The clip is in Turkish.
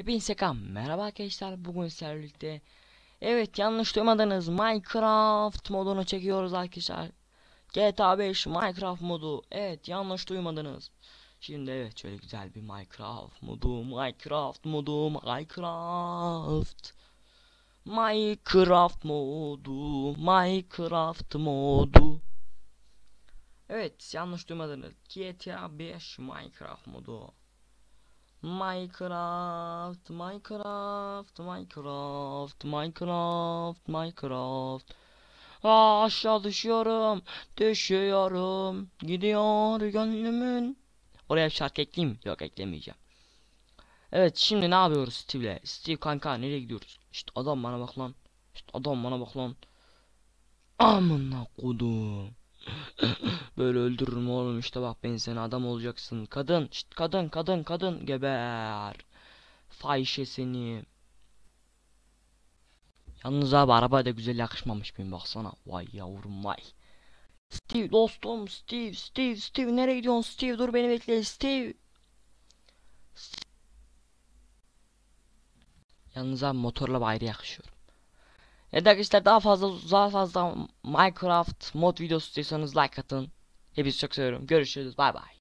Hepiniz selam. Merhaba arkadaşlar. Bugün sizlerle birlikte Evet yanlış duymadınız. Minecraft modunu çekiyoruz arkadaşlar. GTA 5 Minecraft modu. Evet yanlış duymadınız. Şimdi evet şöyle güzel bir Minecraft modu. Minecraft modu. Minecraft. Minecraft modu. Minecraft modu. Evet yanlış duymadınız. GTA 5 Minecraft modu. Minecraft, Minecraft, Minecraft, Minecraft, Minecraft. Aa, aşağı düşüyorum, düşüyorum. Gidiyor gönlümün. Oraya bir şarkı ekleyeyim Yok eklemeyeceğim. Evet şimdi ne yapıyoruz Steve'le? Steve kanka nereye gidiyoruz? İşte adam bana bak lan. İşte adam bana bak lan. Amına kodum. Böyle öldürürüm oğlum işte bak ben seni adam olacaksın. Kadın, şit, kadın, kadın, kadın geber. Fahişe seni. Yalnız abi arabaya da güzel yakışmamış benim baksana. Vay yavrum vay. Steve dostum Steve Steve Steve nereye gidiyorsun Steve dur beni bekle Steve. Yalnız abi motorla ayrı yakışıyorum. Evet arkadaşlar daha fazla daha fazla Minecraft mod videosu istiyorsanız like atın. Hepinizi çok seviyorum. Görüşürüz. Bay bay.